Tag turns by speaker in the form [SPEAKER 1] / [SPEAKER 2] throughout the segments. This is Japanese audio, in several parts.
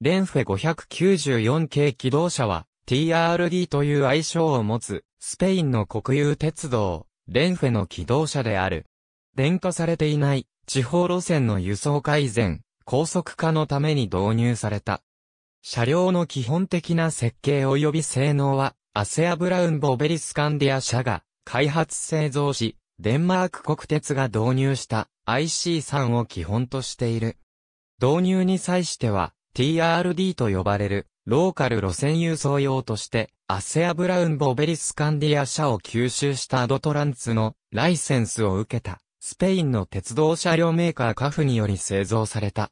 [SPEAKER 1] レンフェ594系機動車は TRD という愛称を持つスペインの国有鉄道、レンフェの機動車である。電化されていない地方路線の輸送改善、高速化のために導入された。車両の基本的な設計及び性能は、アセアブラウン・ボベリスカンディア社が開発製造し、デンマーク国鉄が導入した IC3 を基本としている。導入に際しては、TRD と呼ばれる、ローカル路線輸送用として、アセア・ブラウン・ボベリス・カンディア社を吸収したアドトランツのライセンスを受けた、スペインの鉄道車両メーカーカフにより製造された。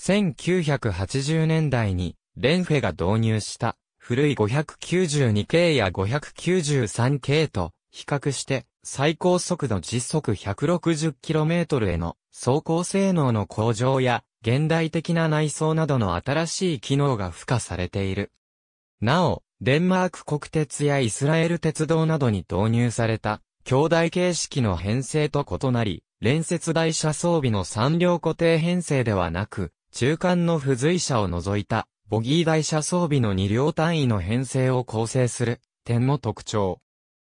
[SPEAKER 1] 1980年代に、レンフェが導入した、古い592系や593系と、比較して、最高速度時速 160km への走行性能の向上や、現代的な内装などの新しい機能が付加されている。なお、デンマーク国鉄やイスラエル鉄道などに導入された、兄弟形式の編成と異なり、連接台車装備の3両固定編成ではなく、中間の付随車を除いた、ボギー台車装備の2両単位の編成を構成する、点も特徴。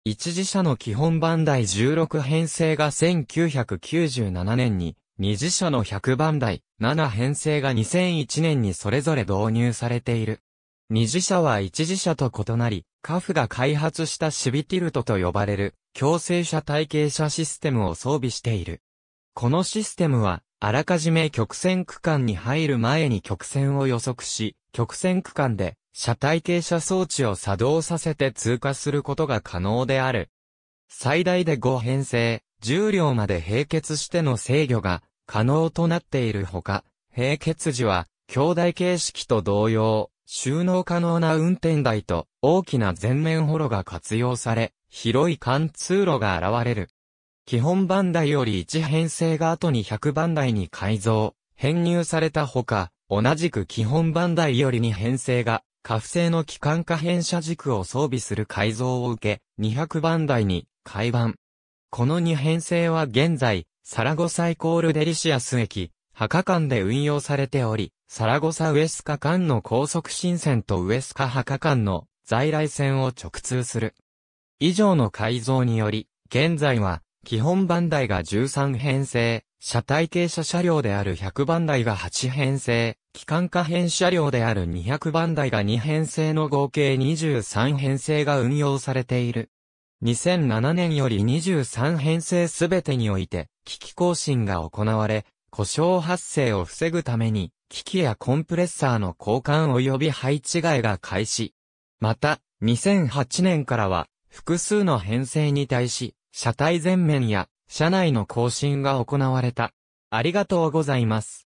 [SPEAKER 1] 一次車の基本番台16編成が1997年に、二次車の100番台、7編成が2001年にそれぞれ導入されている。二次車は一次車と異なり、カフが開発したシビティルトと呼ばれる、強制車体系車システムを装備している。このシステムは、あらかじめ曲線区間に入る前に曲線を予測し、曲線区間で車体傾斜装置を作動させて通過することが可能である。最大で5編成、重量まで並結しての制御が可能となっているほか、平結時は、兄弟形式と同様、収納可能な運転台と大きな前面ホロが活用され、広い貫通路が現れる。基本番台より1編成が後に100番台に改造、編入されたほか、同じく基本番台より2編成が、下付製の機関化変車軸を装備する改造を受け、200番台に改版。この2編成は現在、サラゴサイコールデリシアス駅、墓間で運用されており、サラゴサウエスカ間の高速新線とウエスカ墓間の在来線を直通する。以上の改造により、現在は、基本番台が13編成、車体傾斜車両である100番台が8編成、機関可変車両である200番台が2編成の合計23編成が運用されている。2007年より23編成すべてにおいて、機器更新が行われ、故障発生を防ぐために、機器やコンプレッサーの交換及び配置替えが開始。また、2008年からは、複数の編成に対し、車体全面や、車内の更新が行われた。ありがとうございます。